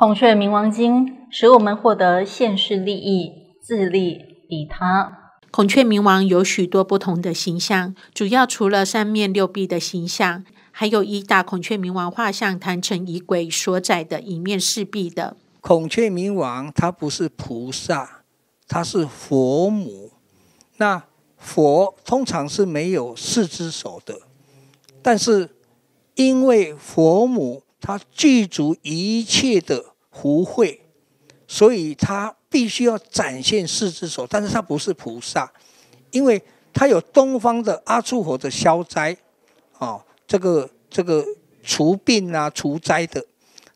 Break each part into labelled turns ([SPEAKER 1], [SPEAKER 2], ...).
[SPEAKER 1] 孔雀明王经使我们获得现世利益、自利利他。孔雀明王有许多不同的形象，主要除了三面六臂的形象，还有一大孔雀明王画像坛城仪轨所载的一面四臂的。
[SPEAKER 2] 孔雀明王他不是菩萨，他是佛母。那佛通常是没有四只手的，但是因为佛母。他具足一切的福慧，所以他必须要展现四只手。但是，他不是菩萨，因为他有东方的阿柱火的消灾，啊，这个这个除病啊、除灾的；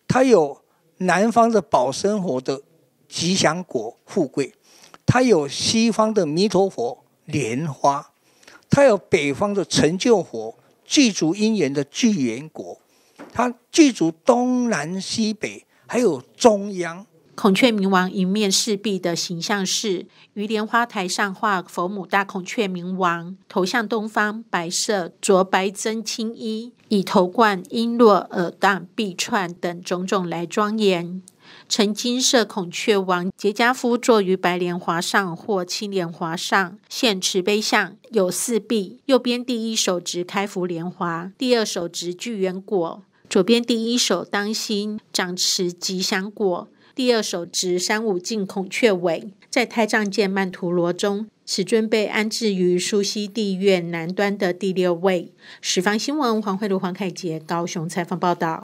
[SPEAKER 2] 他有南方的宝生火的吉祥果富贵；他有西方的弥陀佛莲花；他有北方的成就火具足因缘的聚缘果。它具足东南西北，还有中央。
[SPEAKER 1] 孔雀明王一面四壁的形象是于莲花台上画佛母大孔雀明王，头向东方，白色着白真青衣，以头冠、璎珞、耳珰、臂串等种种来庄严。曾金色孔雀王杰加夫坐于白莲华上或青莲华上，现慈悲像，有四臂。右边第一手执开福莲花，第二手执聚缘果；左边第一手当心掌持吉祥果，第二手执三五净孔雀尾。在胎藏界曼陀罗中，此尊被安置于苏西地院南端的第六位。十方新闻，黄慧如、黄凯杰，高雄采访报道。